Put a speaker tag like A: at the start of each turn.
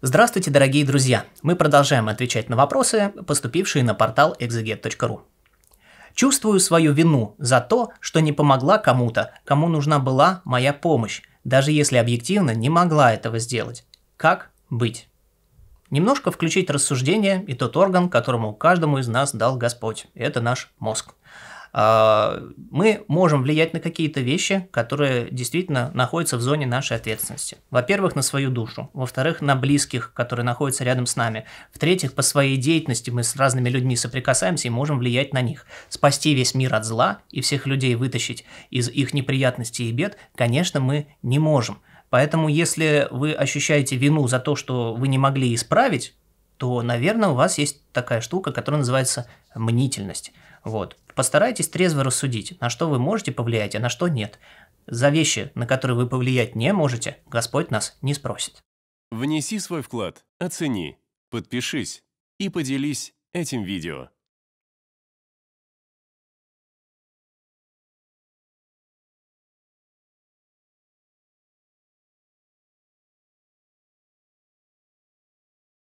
A: Здравствуйте, дорогие друзья! Мы продолжаем отвечать на вопросы, поступившие на портал exeget.ru. Чувствую свою вину за то, что не помогла кому-то, кому нужна была моя помощь, даже если объективно не могла этого сделать. Как быть? Немножко включить рассуждение и тот орган, которому каждому из нас дал Господь. Это наш мозг. А, мы можем влиять на какие-то вещи, которые действительно находятся в зоне нашей ответственности. Во-первых, на свою душу. Во-вторых, на близких, которые находятся рядом с нами. В-третьих, по своей деятельности мы с разными людьми соприкасаемся и можем влиять на них. Спасти весь мир от зла и всех людей вытащить из их неприятностей и бед, конечно, мы не можем. Поэтому, если вы ощущаете вину за то, что вы не могли исправить то, наверное, у вас есть такая штука, которая называется мнительность. Вот. Постарайтесь трезво рассудить, на что вы можете повлиять, а на что нет. За вещи, на которые вы повлиять не можете, Господь нас не спросит. Внеси свой вклад, оцени, подпишись и поделись этим видео.